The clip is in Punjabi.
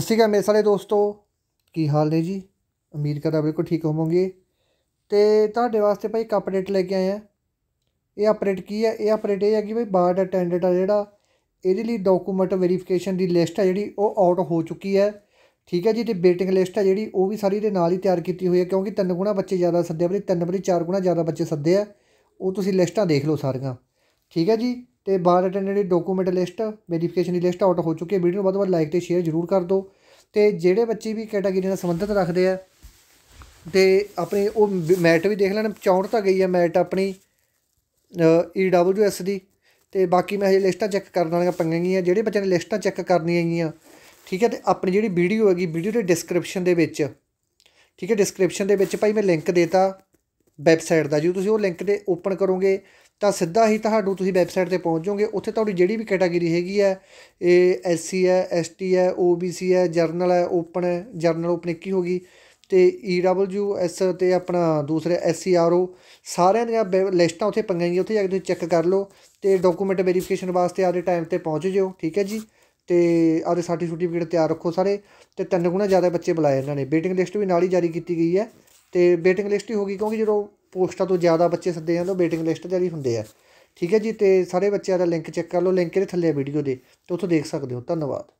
ਸਤਿ ਸ਼੍ਰੀ ਅਕਾਲ ਮੇਰੇ ਸਾਰੇ ਦੋਸਤੋ ਕੀ ਹਾਲ ਨੇ ਜੀ ਉਮੀਦ ਕਰਦਾ ਬਿਲਕੁਲ ਠੀਕ ਹੋਵੋਗੇ ਤੇ ਤੁਹਾਡੇ ਵਾਸਤੇ ਭਾਈ ਇੱਕ ਅਪਡੇਟ ਲੈ ਕੇ ਆਏ ਆ ਇਹ ਅਪਡੇਟ ਕੀ ਹੈ ਇਹ ਅਪਡੇਟ ਇਹ ਹੈ ਕਿ ਭਾਈ ਬਾਰਡ ਅਟੈਂਡੈਂਟ ਆ ਜਿਹੜਾ ਇਹਦੇ ਲਈ ਡਾਕੂਮੈਂਟ ਵੈਰੀਫਿਕੇਸ਼ਨ ਦੀ ਲਿਸਟ ਹੈ ਜਿਹੜੀ ਉਹ ਆਊਟ ਹੋ ਚੁੱਕੀ ਹੈ ਠੀਕ ਹੈ ਜੀ ਤੇ ਵੇਟਿੰਗ ਲਿਸਟ ਹੈ ਜਿਹੜੀ ਉਹ ਵੀ ਸਾਰੀ ਦੇ ਨਾਲ ਹੀ ਤਿਆਰ ਕੀਤੀ ਹੋਈ ਹੈ ਕਿਉਂਕਿ ਤਿੰਨ ਗੁਣਾ ਬੱਚੇ ਜ਼ਿਆਦਾ ਸੱਦੇ ਆ ਭਾਈ ਤਿੰਨ ਵਾਰੀ ਚਾਰ ਗੁਣਾ ਜ਼ਿਆਦਾ ਬੱਚੇ ਸੱਦੇ ਆ ਉਹ ਤੁਸੀਂ ਲਿਸਟਾਂ ਦੇਖ ਲਓ ਸਾਰੀਆਂ ਠੀਕ ਹੈ ਜੀ ਤੇ ਬਾਅਦ ਅਟੈਂਡੈਂਟ ਦੀ ਡਾਕੂਮੈਂਟ ਲਿਸਟ ਵੈਰੀਫਿਕੇਸ਼ਨ ਦੀ ਲਿਸਟ ਆਊਟ ਹੋ ਚੁੱਕੀ ਹੈ ਵੀਡੀਓ ਨੂੰ ਵੱਧ ਤੋਂ ਵੱਧ ਲਾਈਕ ਤੇ ਸ਼ੇਅਰ ਜ਼ਰੂਰ ਕਰ ਦਿਓ ਤੇ ਜਿਹੜੇ ਬੱਚੇ ਵੀ ਕੈਟਾਗਰੀ ਨਾਲ ਸੰਬੰਧਿਤ ਰੱਖਦੇ ਆ ਤੇ ਆਪਣੇ ਉਹ ਮੈਟ ਵੀ ਦੇਖ ਲੈਣ 64 ਤਾਂ ਗਈ ਹੈ ਮੈਟ ਆਪਣੀ ਈਡਬਲਯੂਐਸ ਦੀ ਤੇ ਬਾਕੀ ਮੈਂ ਹਜੇ ਲਿਸਟਾਂ ਚੈੱਕ ਕਰਨ ਵਾਲੀਆਂ ਪੰਗੀਆਂ ਗਈਆਂ ਜਿਹੜੇ ਬੱਚਿਆਂ ਨੇ ਲਿਸਟਾਂ ਚੈੱਕ ਕਰਨੀਆਂ ਗਈਆਂ ਠੀਕ ਹੈ ਤੇ ਆਪਣੀ ਜਿਹੜੀ ਵੀਡੀਓ ਹੈਗੀ ਵੀਡੀਓ ਦੇ ਡਿਸਕ੍ਰਿਪਸ਼ਨ ਦੇ ਵਿੱਚ ਠੀਕ ਹੈ ਡਿਸਕ੍ਰਿਪਸ਼ਨ ਦੇ ਵਿੱਚ ਭਾਈ ਮੈਂ ਲਿੰਕ ਦੇਤਾ ਵੈਬਸਾਈਟ ਦਾ ਜੀ ਤੁਸੀਂ ਉਹ ਲਿੰਕ ਤੇ ਓਪਨ ਕਰੋਗੇ ਤਾਂ ਸਿੱਧਾ ਹੀ ਤੁਹਾਨੂੰ ਤੁਸੀਂ ਵੈਬਸਾਈਟ ਤੇ ਪਹੁੰਚ ਜਾਓਗੇ ਉੱਥੇ ਤੁਹਾਡੀ ਜਿਹੜੀ ਵੀ ਕੈਟਾਗਰੀ ਹੈਗੀ ਹੈ ਇਹ ਐਸਸੀ ਹੈ ਐਸਟੀ ਹੈ ਓਬੀਸੀ ਹੈ ਜਰਨਲ ਹੈ ਓਪਨ ਹੈ ਜਰਨਲ ਓਪਨ ਕੀ ਹੋਗੀ ਤੇ ਐਸ e ਤੇ ਆਪਣਾ ਦੂਸਰੇ ਐਸਸੀਆਰਓ ਸਾਰਿਆਂ ਦੀਆਂ ਲਿਸਟਾਂ ਉੱਥੇ ਪੰਗੀਆਂ ਗਈਆਂ ਉੱਥੇ ਜਾ ਕੇ ਤੁਸੀਂ ਚੈੱਕ ਕਰ ਲਓ ਤੇ ਡਾਕੂਮੈਂਟ ਵੈਰੀਫਿਕੇਸ਼ਨ ਵਾਸਤੇ ਆਦੇ ਟਾਈਮ ਤੇ ਪਹੁੰਚ ਜਿਓ ਠੀਕ ਹੈ ਜੀ ਤੇ ਆਦੇ ਸਰਟੀਫਿਕੇਟ ਤਿਆਰ ਰੱਖੋ ਸਾਰੇ ਤੇ ਤਿੰਨ ਗੁਣਾ ਜ਼ਿਆਦਾ ਬੱਚੇ ਬੁਲਾਏ ਇਹਨਾਂ ਨੇ ਵੇਟਿੰਗ ਲਿਸਟ ਵੀ ਨਾਲ ਹੀ ਜਾਰੀ ਕੀਤੀ ਗਈ ਹੈ ਤੇ ਵੇਟਿੰਗ ਲਿਸਟ ਹੀ ਹੋਗੀ ਕਿਉਂਕਿ ਜਦੋਂ ਪੋਸਟਾਂ ਤੋਂ ਜ਼ਿਆਦਾ ਬੱਚੇ ਸੱਦੇ ਜਾਂਦੇ ਉਹ ਵੇਟਿੰਗ ਲਿਸਟ ਵੀ ਹੁੰਦੇ ਆ ਠੀਕ ਹੈ ਜੀ ਤੇ ਸਾਰੇ ਬੱਚਿਆਂ ਦਾ ਲਿੰਕ ਚੈੱਕ ਕਰ ਲਓ ਲਿੰਕ ਇਹਦੇ ਥੱਲੇ ਵੀਡੀਓ ਦੇ ਤੇ ਉੱਥੋਂ ਦੇਖ ਸਕਦੇ ਹੋ ਧੰਨਵਾਦ